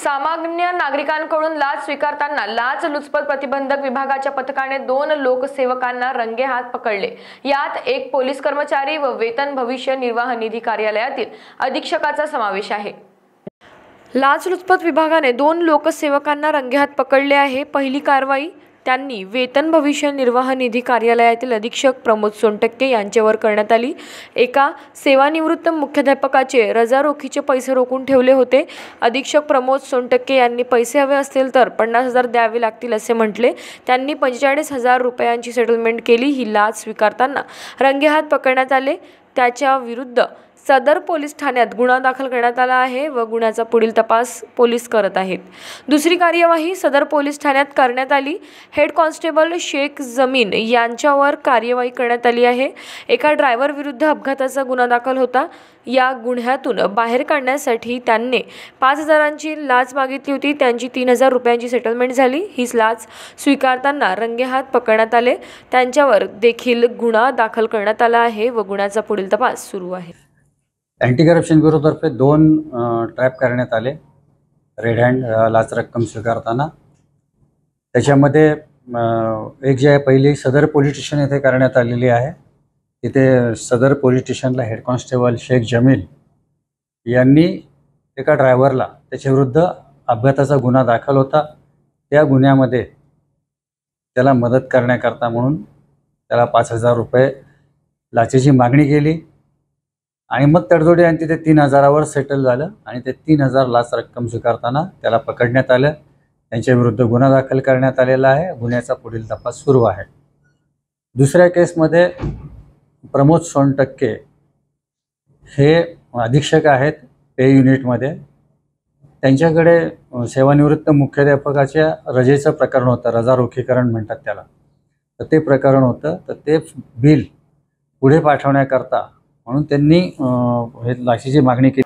सामान्य नागरिकांकडून लाच स्वीकारताना लाच लुचपत प्रतिबंधक विभागाच्या पथकाने दोन लोकसेवकांना हात पकडले यात एक पोलीस कर्मचारी व वेतन भविष्य निर्वाह निधी कार्यालयातील अधीक्षकाचा समावेश आहे लाचलुचपत विभागाने दोन लोकसेवकांना रंगेहात पकडले आहे पहिली कारवाई त्यांनी वेतन भविष्य निर्वाह निधी कार्यालयातील अधीक्षक प्रमोद सोनटक्के यांच्यावर करण्यात आली एका सेवानिवृत्त मुख्याध्यापकाचे रजारोखीचे पैसे रोखून ठेवले होते अधीक्षक प्रमोद सोनटक्के यांनी पैसे हवे असतील तर पन्नास हजार द्यावे लागतील असे म्हटले त्यांनी पंचेचाळीस हजार रुपयांची सेटलमेंट केली ही लाच स्वीकारताना रंगेहात पकडण्यात आले त्याच्या विरुद्ध सदर पोलीस ठाण्यात गुन्हा दाखल करण्यात आला आहे व गुन्ह्याचा पुढील तपास पोलीस करत आहेत दुसरी कार्यवाही सदर पोलीस ठाण्यात करण्यात आली हेड कॉन्स्टेबल शेख जमीन यांच्यावर कार्यवाही करण्यात आली आहे एका ड्रायव्हर विरुद्ध अपघाताचा गुन्हा दाखल होता या गुन्ह्यातून बाहेर काढण्यासाठी त्यांनी पाच हजारांची लाच मागितली होती त्यांची तीन हजार रुपयांची सेटलमेंट झाली हीच लाच स्वीकारताना रंगेहात पकडण्यात आले त्यांच्यावर देखील गुन्हा दाखल करण्यात आला आहे व गुन्ह्याचा पुढील तपास सुरू आहे अँटी करप्शन ब्युरोतर्फे दोन ट्रॅप करण्यात आले रेड हँड लाच रक्कम स्वीकारताना त्याच्यामध्ये एक जे आहे पहिली सदर पोलीस स्टेशन येथे करण्यात आलेली आहे तिथे सदर पोलीस स्टेशनला हेड कॉन्स्टेबल शेख जमील यांनी एका ड्रायव्हरला त्याच्याविरुद्ध अपघाताचा गुन्हा दाखल होता त्या गुन्ह्यामध्ये त्याला मदत करण्याकरता म्हणून त्याला पाच हजार रुपये लाचेची मागणी केली आणि मग तडजोडी आणि ते तीन हजारावर सेटल झालं आणि ते तीन हजार लाच रक्कम स्वीकारताना त्याला पकडण्यात आलं त्यांच्याविरुद्ध गुन्हा दाखल करण्यात आलेला आहे गुन्ह्याचा पुढील तपास सुरू आहे दुसऱ्या केसमध्ये प्रमोद सोनटक्के हे अधीक्षक आहेत पे युनिटमध्ये त्यांच्याकडे सेवानिवृत्त मुख्याध्यापकाच्या रजेचं प्रकरण होतं रजा रोखीकरण म्हणतात त्याला तर ते प्रकरण होतं तर ते बिल पुढे पाठवण्याकरता म्हणून त्यांनी हे लाशीची मागणी केली